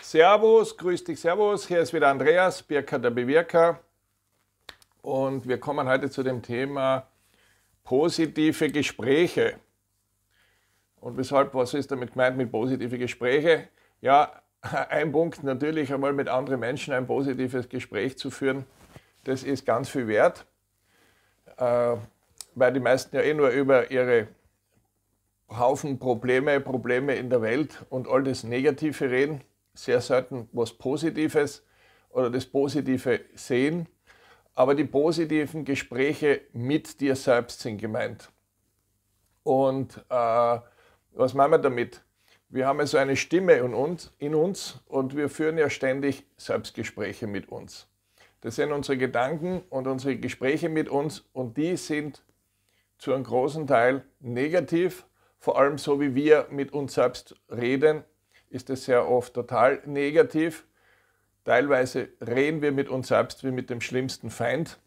Servus, grüß dich, Servus. Hier ist wieder Andreas, Birker der Bewirker. Und wir kommen heute zu dem Thema positive Gespräche. Und weshalb, was ist damit gemeint mit positive Gespräche? Ja, ein Punkt natürlich einmal mit anderen Menschen ein positives Gespräch zu führen, das ist ganz viel wert. Äh, weil die meisten ja eh nur über ihre Haufen Probleme, Probleme in der Welt und all das Negative reden, sehr selten was Positives oder das Positive sehen. Aber die positiven Gespräche mit dir selbst sind gemeint. Und äh, was meinen wir damit? Wir haben also eine Stimme in uns, in uns und wir führen ja ständig Selbstgespräche mit uns. Das sind unsere Gedanken und unsere Gespräche mit uns und die sind zu einem großen Teil negativ. Vor allem so wie wir mit uns selbst reden, ist es sehr oft total negativ. Teilweise reden wir mit uns selbst wie mit dem schlimmsten Feind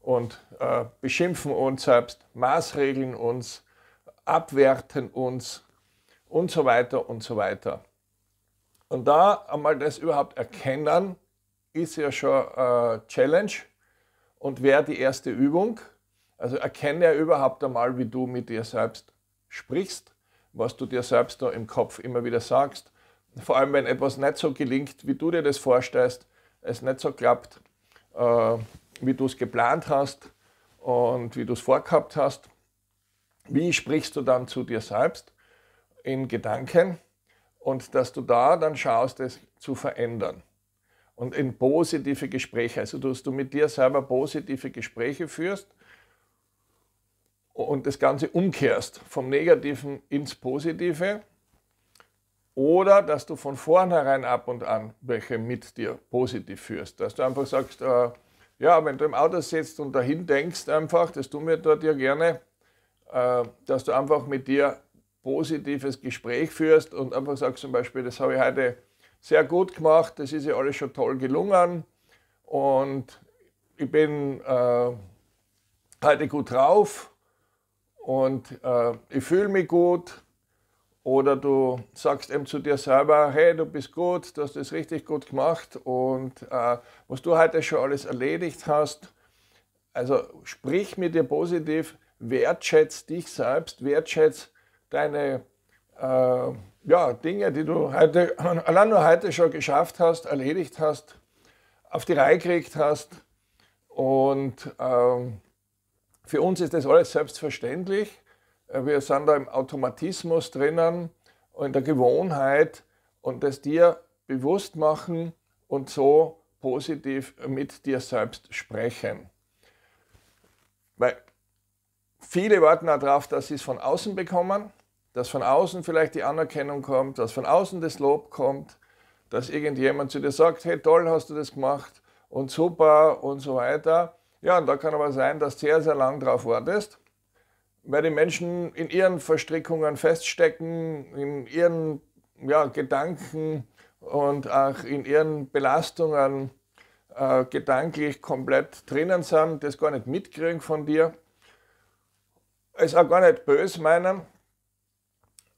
und äh, beschimpfen uns selbst, maßregeln uns, abwerten uns und so weiter und so weiter. Und da einmal das überhaupt erkennen, ist ja schon eine äh, Challenge und wäre die erste Übung. Also erkenne überhaupt einmal, wie du mit dir selbst sprichst, was du dir selbst da im Kopf immer wieder sagst. Vor allem, wenn etwas nicht so gelingt, wie du dir das vorstellst, es nicht so klappt, äh, wie du es geplant hast und wie du es vorgehabt hast. Wie sprichst du dann zu dir selbst in Gedanken und dass du da dann schaust, es zu verändern und in positive Gespräche, also dass du mit dir selber positive Gespräche führst und das Ganze umkehrst, vom Negativen ins Positive, oder dass du von vornherein ab und an welche mit dir positiv führst, dass du einfach sagst, äh, ja, wenn du im Auto sitzt und dahin denkst einfach, das tun wir dort ja gerne, äh, dass du einfach mit dir positives Gespräch führst und einfach sagst zum Beispiel, das habe ich heute sehr gut gemacht, das ist ja alles schon toll gelungen und ich bin äh, heute gut drauf und äh, ich fühle mich gut. Oder du sagst eben zu dir selber, hey, du bist gut, du hast es richtig gut gemacht und äh, was du heute schon alles erledigt hast. Also sprich mit dir positiv, wertschätz dich selbst, wertschätz deine äh, ja, Dinge, die du heute, allein nur heute schon geschafft hast, erledigt hast, auf die Reihe gekriegt hast. Und ähm, für uns ist das alles selbstverständlich. Äh, wir sind da im Automatismus drinnen in der Gewohnheit und das dir bewusst machen und so positiv mit dir selbst sprechen. Weil viele warten darauf, dass sie es von außen bekommen, dass von außen vielleicht die Anerkennung kommt, dass von außen das Lob kommt, dass irgendjemand zu dir sagt, hey toll hast du das gemacht und super und so weiter. Ja, und da kann aber sein, dass du sehr, sehr lang drauf wartest, weil die Menschen in ihren Verstrickungen feststecken, in ihren ja, Gedanken und auch in ihren Belastungen äh, gedanklich komplett drinnen sind, das gar nicht mitkriegen von dir. Es auch gar nicht böse meinen,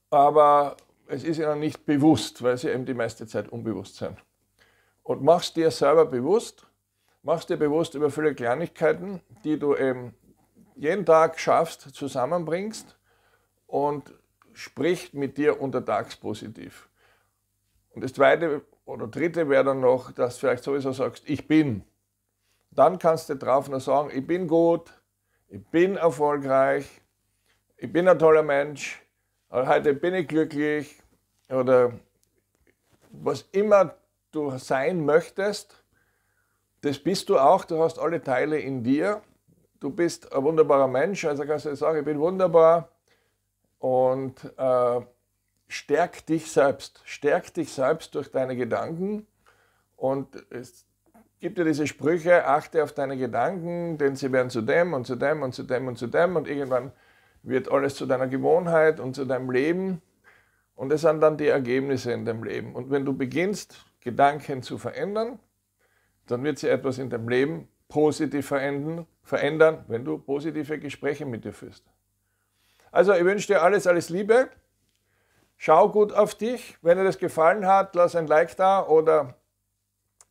aber es ist ihnen nicht bewusst, weil sie eben die meiste Zeit unbewusst sind. Und machst dir selber bewusst, machst dir bewusst über viele Kleinigkeiten, die du eben jeden Tag schaffst, zusammenbringst und spricht mit dir untertags positiv. Und das zweite oder dritte wäre dann noch, dass du vielleicht sowieso sagst, ich bin. Dann kannst du drauf noch sagen, ich bin gut, ich bin erfolgreich, ich bin ein toller Mensch, heute bin ich glücklich oder was immer du sein möchtest, das bist du auch, du hast alle Teile in dir. Du bist ein wunderbarer Mensch, also kannst du sagen, ich bin wunderbar. Und äh, stärk dich selbst, stärk dich selbst durch deine Gedanken. Und es gibt ja diese Sprüche, achte auf deine Gedanken, denn sie werden zu dem und zu dem und zu dem und zu dem und irgendwann wird alles zu deiner Gewohnheit und zu deinem Leben. Und das sind dann die Ergebnisse in deinem Leben. Und wenn du beginnst, Gedanken zu verändern, dann wird sich etwas in deinem Leben positiv verändern, verändern, wenn du positive Gespräche mit dir führst. Also, ich wünsche dir alles, alles Liebe. Schau gut auf dich. Wenn dir das gefallen hat, lass ein Like da oder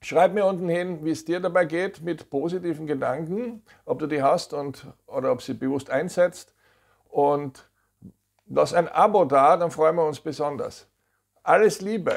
schreib mir unten hin, wie es dir dabei geht mit positiven Gedanken, ob du die hast und, oder ob sie bewusst einsetzt. Und lass ein Abo da, dann freuen wir uns besonders. Alles Liebe!